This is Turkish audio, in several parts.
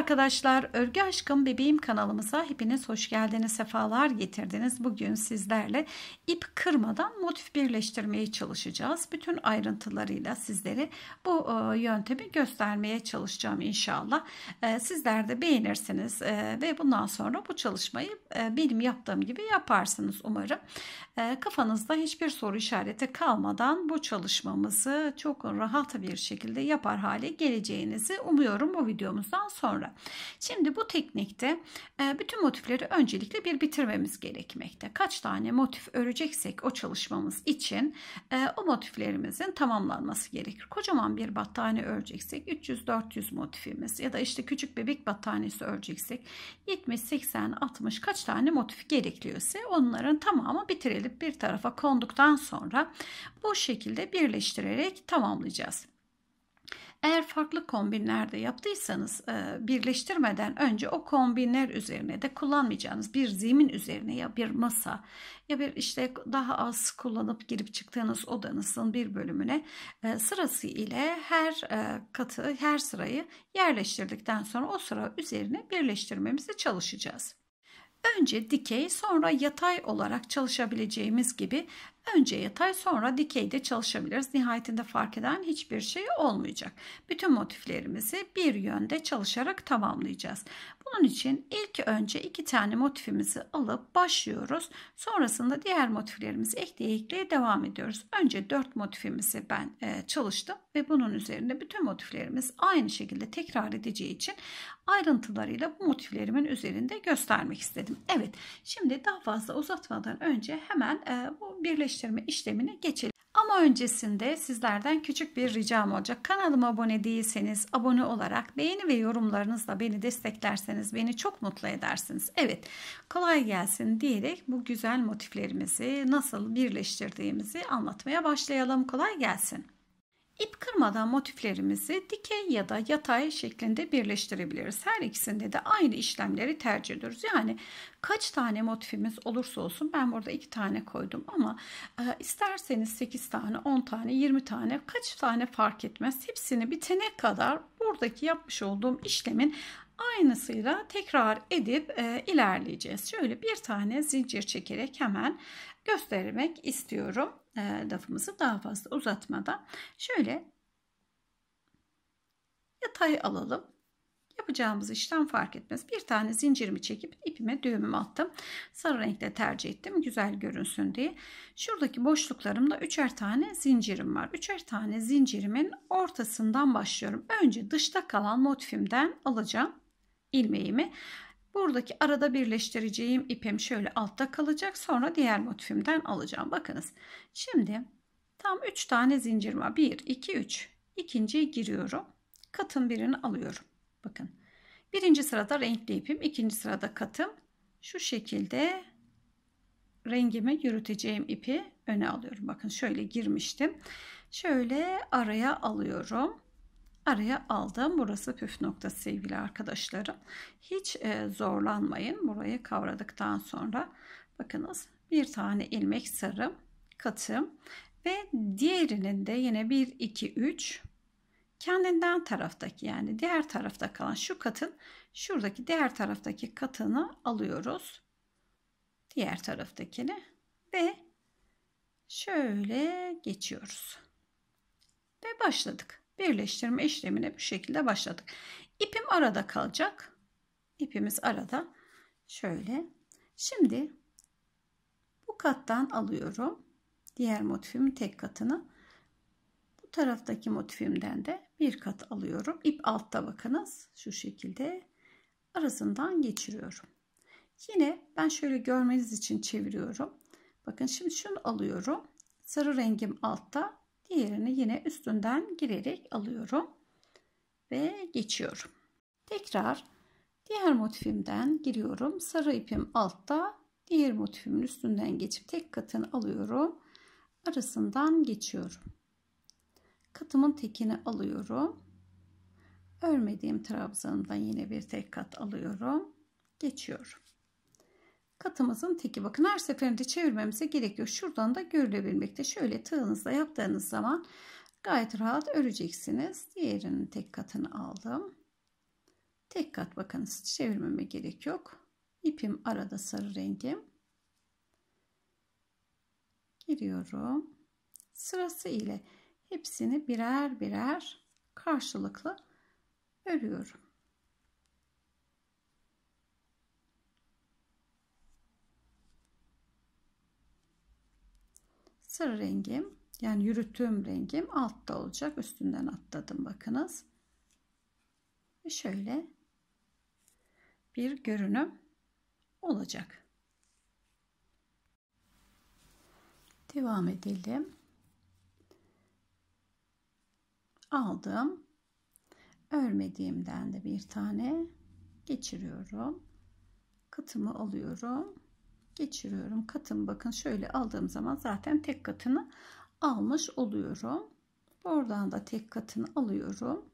arkadaşlar, Örgü Aşkım Bebeğim kanalımıza hepiniz hoş geldiniz, sefalar getirdiniz. Bugün sizlerle ip kırmadan motif birleştirmeye çalışacağız. Bütün ayrıntılarıyla sizlere bu e, yöntemi göstermeye çalışacağım inşallah. E, sizler de beğenirsiniz e, ve bundan sonra bu çalışmayı benim yaptığım gibi yaparsınız umarım. Kafanızda hiçbir soru işareti kalmadan bu çalışmamızı çok rahat bir şekilde yapar hale geleceğinizi umuyorum bu videomuzdan sonra. Şimdi bu teknikte e, bütün motifleri öncelikle bir bitirmemiz gerekmekte. Kaç tane motif öreceksek o çalışmamız için e, o motiflerimizin tamamlanması gerekir. Kocaman bir battaniye öreceksek 300-400 motifimiz ya da işte küçük bebek battaniyesi öreceksek 70, 80, 60 kaç tane motif gerekliyorsa onların tamamı bitirilip bir tarafa konduktan sonra bu şekilde birleştirerek tamamlayacağız. Eğer farklı kombinlerde yaptıysanız e, birleştirmeden önce o kombinler üzerine de kullanmayacağınız bir zemin üzerine ya bir masa ya bir işte daha az kullanıp girip çıktığınız odanızın bir bölümüne e, sırası ile her e, katı her sırayı yerleştirdikten sonra o sıra üzerine birleştirmemize çalışacağız. Önce dikey sonra yatay olarak çalışabileceğimiz gibi Önce yatay sonra dikeyde çalışabiliriz. Nihayetinde fark eden hiçbir şey olmayacak. Bütün motiflerimizi bir yönde çalışarak tamamlayacağız. Bunun için ilk önce iki tane motifimizi alıp başlıyoruz. Sonrasında diğer motiflerimizi ekleye ekleye devam ediyoruz. Önce dört motifimizi ben e, çalıştım ve bunun üzerinde bütün motiflerimiz aynı şekilde tekrar edeceği için ayrıntılarıyla bu motiflerimin üzerinde göstermek istedim. Evet şimdi daha fazla uzatmadan önce hemen e, bu birleştirme birleştirme işlemine geçelim. Ama öncesinde sizlerden küçük bir ricam olacak. Kanalıma abone değilseniz abone olarak beğeni ve yorumlarınızla beni desteklerseniz beni çok mutlu edersiniz. Evet kolay gelsin diyerek bu güzel motiflerimizi nasıl birleştirdiğimizi anlatmaya başlayalım. Kolay gelsin. İp kırmadan motiflerimizi dikey ya da yatay şeklinde birleştirebiliriz. Her ikisinde de aynı işlemleri tercih ediyoruz. Yani kaç tane motifimiz olursa olsun ben burada iki tane koydum ama e, isterseniz 8 tane, 10 tane, 20 tane kaç tane fark etmez. Hepsini bitene kadar buradaki yapmış olduğum işlemin aynısıyla tekrar edip e, ilerleyeceğiz. Şöyle bir tane zincir çekerek hemen göstermek istiyorum. E, lafımızı daha fazla uzatmadan. Şöyle yatay alalım. Yapacağımız işlem fark etmez. Bir tane zincirimi çekip ipime düğümümü attım. Sarı renkte tercih ettim. Güzel görünsün diye. Şuradaki boşluklarımda üçer tane zincirim var. Üçer tane zincirimin ortasından başlıyorum. Önce dışta kalan motifimden alacağım ilmeğimi buradaki arada birleştireceğim ipim şöyle altta kalacak. Sonra diğer motifimden alacağım. Bakınız. Şimdi tam 3 tane zincir var. 1, 2, 3. İkinciye giriyorum. Katın birini alıyorum. Bakın. Birinci sırada renkli ipim. ikinci sırada katım. Şu şekilde rengimi yürüteceğim ipi öne alıyorum. Bakın şöyle girmiştim. Şöyle araya alıyorum araya aldım. Burası püf noktası sevgili arkadaşlarım. Hiç e, zorlanmayın. Burayı kavradıktan sonra bakınız bir tane ilmek sarım katım ve diğerinin de yine 1 2 3 kendinden taraftaki yani diğer tarafta kalan şu katın şuradaki diğer taraftaki katını alıyoruz. Diğer taraftakini ve şöyle geçiyoruz. Ve başladık birleştirme işlemine bu şekilde başladık. İpim arada kalacak. İpimiz arada. Şöyle. Şimdi bu kattan alıyorum. Diğer motifimin tek katını. Bu taraftaki motifimden de bir kat alıyorum. İp altta bakınız. Şu şekilde arasından geçiriyorum. Yine ben şöyle görmeniz için çeviriyorum. Bakın şimdi şunu alıyorum. Sarı rengim altta diğerini yine üstünden girerek alıyorum ve geçiyorum. Tekrar diğer motifimden giriyorum. Sarı ipim altta, diğer motifimin üstünden geçip tek katını alıyorum. Arasından geçiyorum. Katımın tekini alıyorum. Örmediğim trabzanımdan yine bir tek kat alıyorum. Geçiyorum katımızın teki. Bakın her seferinde çevirmemize gerek yok. Şuradan da görülebilmekte. Şöyle tığınızla yaptığınız zaman gayet rahat öreceksiniz. Diğerinin tek katını aldım. Tek kat bakın çevirmeme gerek yok. İpim arada sarı rengim. Giriyorum. Sırası ile hepsini birer birer karşılıklı örüyorum. sarı rengim yani yürüttüğüm rengim altta olacak. Üstünden atladım bakınız. Ve şöyle bir görünüm olacak. Devam edelim. Aldım. Örmediğimden de bir tane geçiriyorum. Kıtımı alıyorum geçiriyorum. Katım bakın şöyle aldığım zaman zaten tek katını almış oluyorum. Buradan da tek katını alıyorum.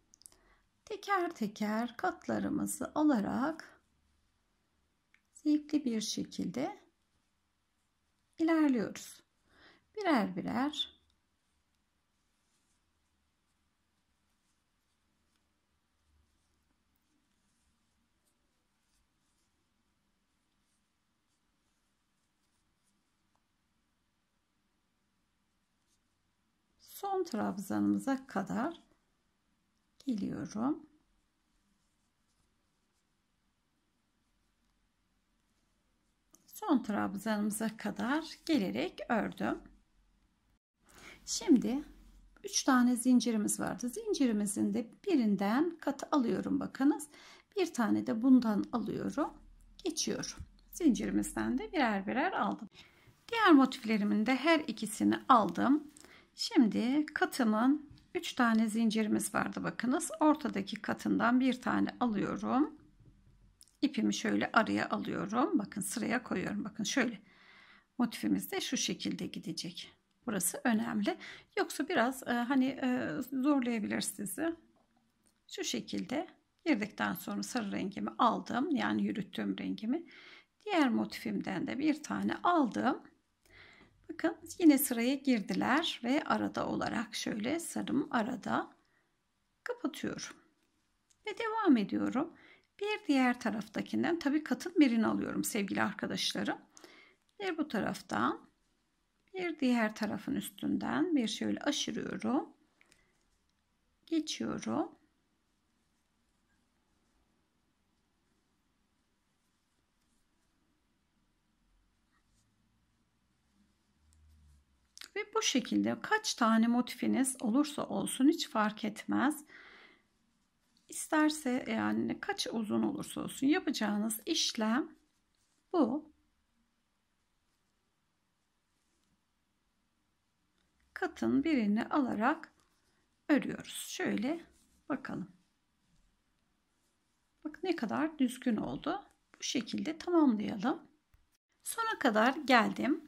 Teker teker katlarımızı alarak zevkli bir şekilde ilerliyoruz. Birer birer son trabzanımıza kadar geliyorum. Son trabzanımıza kadar gelerek ördüm. Şimdi 3 tane zincirimiz vardı. Zincirimizin de birinden katı alıyorum bakınız. Bir tane de bundan alıyorum. Geçiyorum. Zincirimizden de birer birer aldım. Diğer motiflerimin de her ikisini aldım. Şimdi katımın 3 tane zincirimiz vardı bakınız. Ortadaki katından bir tane alıyorum. İpimi şöyle araya alıyorum. Bakın sıraya koyuyorum. Bakın şöyle motifimiz de şu şekilde gidecek. Burası önemli. Yoksa biraz e, hani e, zorlayabilir sizi. Şu şekilde girdikten sonra sarı rengimi aldım. Yani yürüttüğüm rengimi. Diğer motifimden de bir tane aldım. Bakın yine sıraya girdiler ve arada olarak şöyle sarım arada kapatıyorum. Ve devam ediyorum. Bir diğer taraftakinden tabi katın birini alıyorum sevgili arkadaşlarım. Bir bu taraftan bir diğer tarafın üstünden bir şöyle aşırıyorum. Geçiyorum. Ve bu şekilde kaç tane motifiniz olursa olsun hiç fark etmez. İsterse yani kaç uzun olursa olsun yapacağınız işlem bu. Katın birini alarak örüyoruz. Şöyle bakalım. Bak ne kadar düzgün oldu. Bu şekilde tamamlayalım. Sona kadar geldim.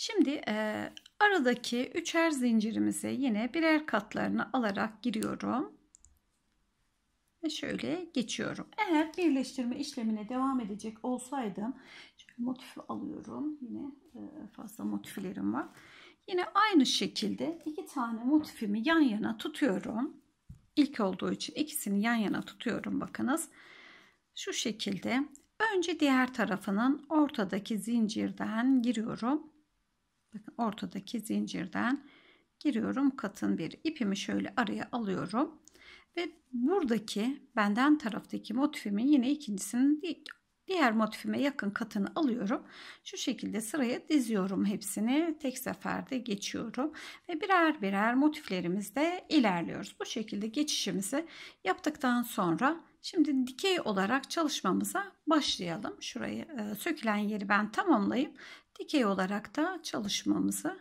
Şimdi e, aradaki üçer zincirimize yine birer katlarını alarak giriyorum. Ve şöyle geçiyorum. Eğer birleştirme işlemine devam edecek olsaydım şöyle motifi alıyorum. Yine e, fazla motiflerim var. Yine aynı şekilde iki tane motifimi yan yana tutuyorum. İlk olduğu için ikisini yan yana tutuyorum bakınız. Şu şekilde önce diğer tarafının ortadaki zincirden giriyorum Bakın ortadaki zincirden giriyorum. Katın bir ipimi şöyle araya alıyorum. Ve buradaki benden taraftaki motifimin yine ikincisinin diğer motifime yakın katını alıyorum. Şu şekilde sıraya diziyorum hepsini. Tek seferde geçiyorum. Ve birer birer motiflerimizde ilerliyoruz. Bu şekilde geçişimizi yaptıktan sonra şimdi dikey olarak çalışmamıza başlayalım. Şurayı e, sökülen yeri ben tamamlayayım dikey olarak da çalışmamızı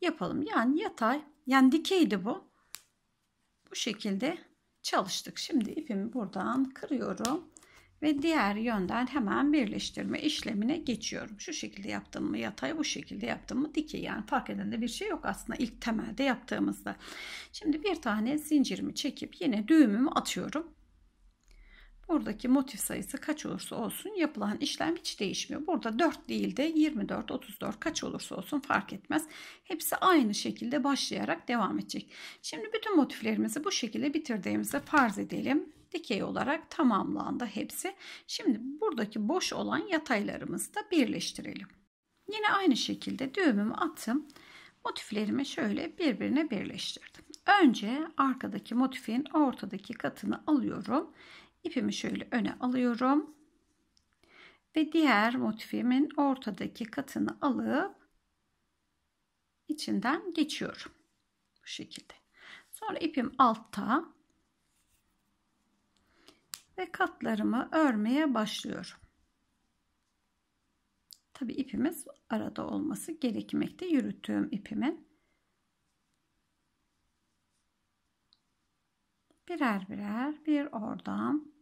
yapalım. Yani yatay yani dikeydi bu. Bu şekilde çalıştık. Şimdi ipimi buradan kırıyorum ve diğer yönden hemen birleştirme işlemine geçiyorum. Şu şekilde yaptım mı yatay, bu şekilde yaptım mı dikey. Yani fark eden de bir şey yok aslında ilk temelde yaptığımızda. Şimdi bir tane zincirimi çekip yine düğümümü atıyorum. Buradaki motif sayısı kaç olursa olsun yapılan işlem hiç değişmiyor. Burada 4 değil de 24, 34 kaç olursa olsun fark etmez. Hepsi aynı şekilde başlayarak devam edecek. Şimdi bütün motiflerimizi bu şekilde bitirdiğimizde farz edelim. Dikey olarak tamamlandı hepsi. Şimdi buradaki boş olan yataylarımızı da birleştirelim. Yine aynı şekilde düğümümü attım. Motiflerimi şöyle birbirine birleştirdim. Önce arkadaki motifin ortadaki katını alıyorum ipimi şöyle öne alıyorum ve diğer motifimin ortadaki katını alıp içinden geçiyorum bu şekilde sonra ipim altta ve katlarımı örmeye başlıyorum tabi ipimiz arada olması gerekmekte yürüttüğüm ipimin birer birer bir oradan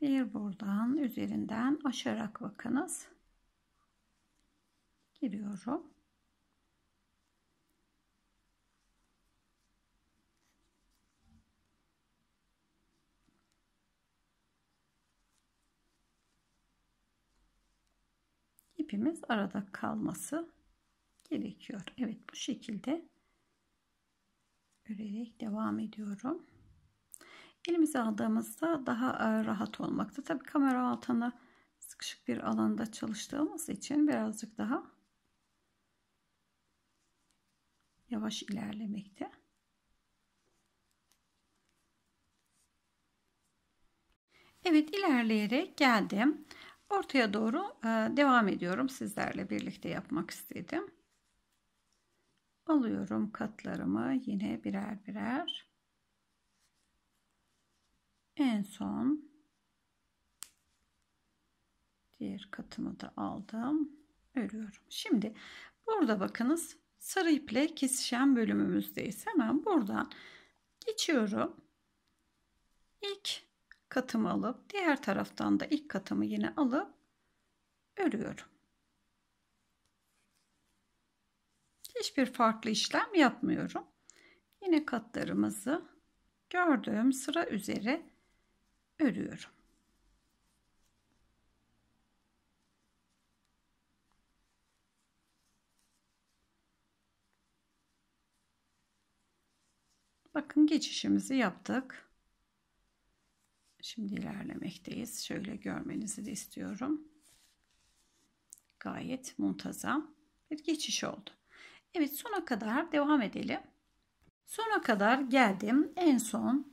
bir buradan üzerinden aşarak bakınız. Giriyorum. İpimiz arada kalması gerekiyor. Evet bu şekilde örerek devam ediyorum. Elimize aldığımızda daha e, rahat olmakta. Tabi kamera altına sıkışık bir alanda çalıştığımız için birazcık daha yavaş ilerlemekte. Evet ilerleyerek geldim. Ortaya doğru e, devam ediyorum. Sizlerle birlikte yapmak istedim. Alıyorum katlarımı yine birer birer en son diğer katımı da aldım örüyorum şimdi burada bakınız sarı iple kesişen bölümümüzdeyiz hemen buradan geçiyorum ilk katımı alıp diğer taraftan da ilk katımı yine alıp örüyorum hiçbir farklı işlem yapmıyorum yine katlarımızı gördüğüm sıra üzere örüyorum. Bakın geçişimizi yaptık. Şimdi ilerlemekteyiz. Şöyle görmenizi de istiyorum. Gayet muntazam bir geçiş oldu. Evet sona kadar devam edelim. Sona kadar geldim. En son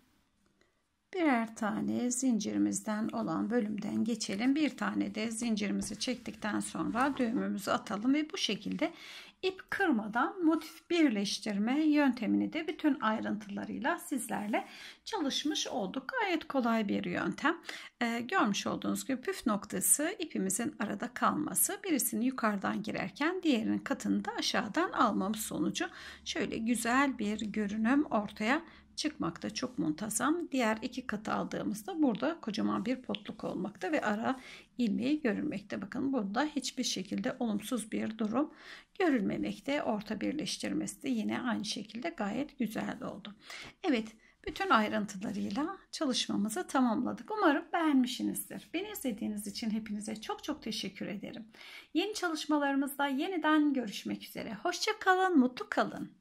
birer tane zincirimizden olan bölümden geçelim. Bir tane de zincirimizi çektikten sonra düğümümüzü atalım ve bu şekilde ip kırmadan motif birleştirme yöntemini de bütün ayrıntılarıyla sizlerle çalışmış olduk. Gayet kolay bir yöntem. Ee, görmüş olduğunuz gibi püf noktası ipimizin arada kalması. Birisini yukarıdan girerken diğerinin katını da aşağıdan almamız sonucu şöyle güzel bir görünüm ortaya çıkmakta çok muntazam. Diğer iki katı aldığımızda burada kocaman bir potluk olmakta ve ara ilmeği görülmekte. Bakın burada hiçbir şekilde olumsuz bir durum görülmemekte. Orta birleştirmesi de yine aynı şekilde gayet güzel oldu. Evet bütün ayrıntılarıyla çalışmamızı tamamladık. Umarım beğenmişsinizdir. Beni izlediğiniz için hepinize çok çok teşekkür ederim. Yeni çalışmalarımızda yeniden görüşmek üzere. Hoşça kalın, mutlu kalın.